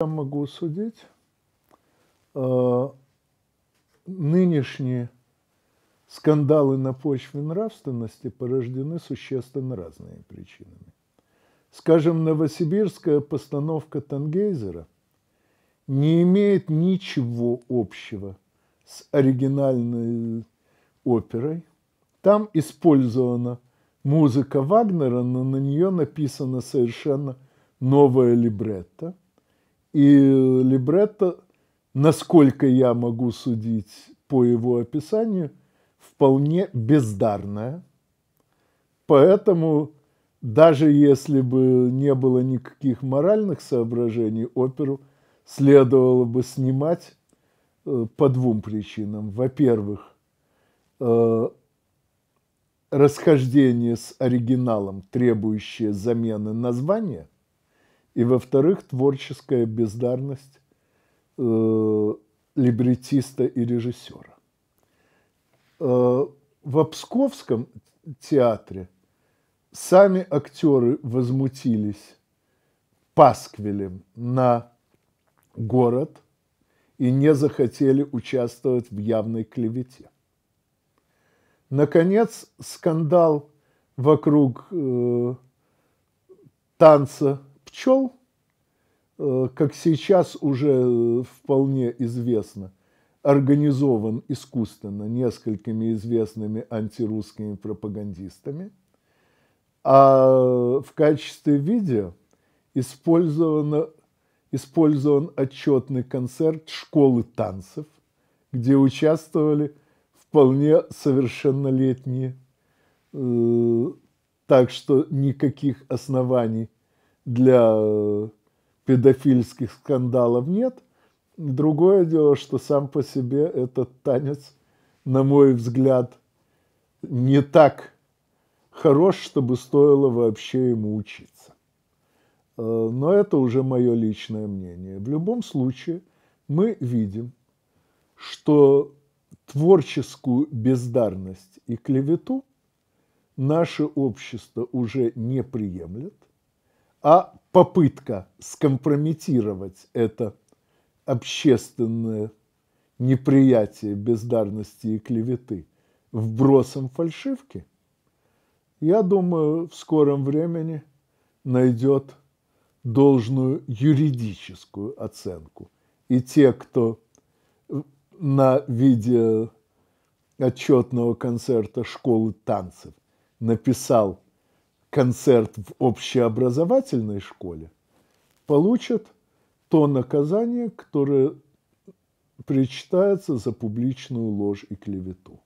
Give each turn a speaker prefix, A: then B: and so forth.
A: Я могу судить. Э, нынешние скандалы на почве нравственности порождены существенно разными причинами. Скажем, новосибирская постановка Тангейзера не имеет ничего общего с оригинальной оперой. Там использована музыка Вагнера, но на нее написано совершенно новое либретто – и либретто, насколько я могу судить по его описанию, вполне бездарное. Поэтому даже если бы не было никаких моральных соображений, оперу следовало бы снимать э, по двум причинам. Во-первых, э, расхождение с оригиналом, требующее замены названия – и, во-вторых, творческая бездарность э, либретиста и режиссера. Э, в Псковском театре сами актеры возмутились пасквилем на город и не захотели участвовать в явной клевете. Наконец, скандал вокруг э, танца пчел, э, как сейчас уже э, вполне известно, организован искусственно несколькими известными антирусскими пропагандистами, а в качестве видео использовано, использован отчетный концерт школы танцев, где участвовали вполне совершеннолетние, э, так что никаких оснований для э, педофильских скандалов нет. Другое дело, что сам по себе этот танец, на мой взгляд, не так хорош, чтобы стоило вообще ему учиться. Э, но это уже мое личное мнение. В любом случае мы видим, что творческую бездарность и клевету наше общество уже не приемлет, а попытка скомпрометировать это общественное неприятие бездарности и клеветы вбросом фальшивки, я думаю, в скором времени найдет должную юридическую оценку. И те, кто на виде отчетного концерта школы танцев написал концерт в общеобразовательной школе, получат то наказание, которое причитается за публичную ложь и клевету.